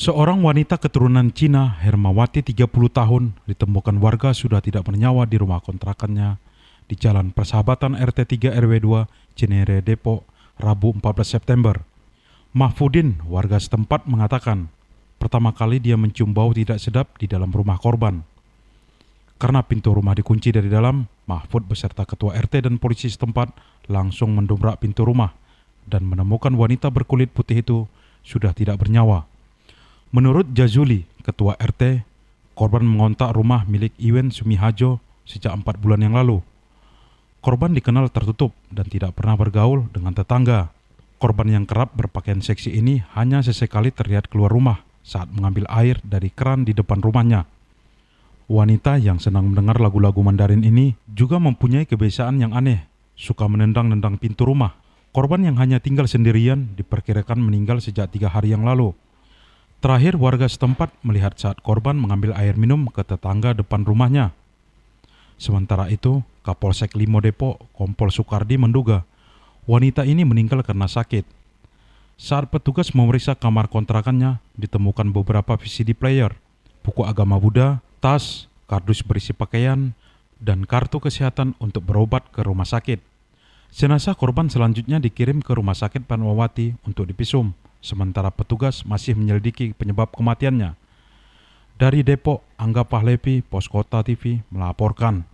Seorang wanita keturunan Cina, Hermawati 30 tahun, ditemukan warga sudah tidak bernyawa di rumah kontrakannya di Jalan Persahabatan RT 3 RW 2, Cinere Depok, Rabu 14 September. Mahfudin, warga setempat mengatakan, pertama kali dia mencium bau tidak sedap di dalam rumah korban. Karena pintu rumah dikunci dari dalam, Mahfud beserta ketua RT dan polisi setempat langsung mendobrak pintu rumah dan menemukan wanita berkulit putih itu sudah tidak bernyawa. Menurut Jazuli, Ketua RT, korban mengontak rumah milik Iwen Sumihajo sejak empat bulan yang lalu. Korban dikenal tertutup dan tidak pernah bergaul dengan tetangga. Korban yang kerap berpakaian seksi ini hanya sesekali terlihat keluar rumah saat mengambil air dari keran di depan rumahnya. Wanita yang senang mendengar lagu-lagu Mandarin ini juga mempunyai kebiasaan yang aneh, suka menendang-nendang pintu rumah. Korban yang hanya tinggal sendirian diperkirakan meninggal sejak tiga hari yang lalu. Terakhir warga setempat melihat saat korban mengambil air minum ke tetangga depan rumahnya. Sementara itu, Kapolsek Limo Depok, Kompol Sukardi menduga wanita ini meninggal karena sakit. Saat petugas memeriksa kamar kontrakannya, ditemukan beberapa VCD player, buku agama Buddha, tas, kardus berisi pakaian, dan kartu kesehatan untuk berobat ke rumah sakit. Jenazah korban selanjutnya dikirim ke rumah sakit Panwawati untuk dipisum sementara petugas masih menyelidiki penyebab kematiannya. Dari Depok, Angga Pahlepi, Poskota TV melaporkan.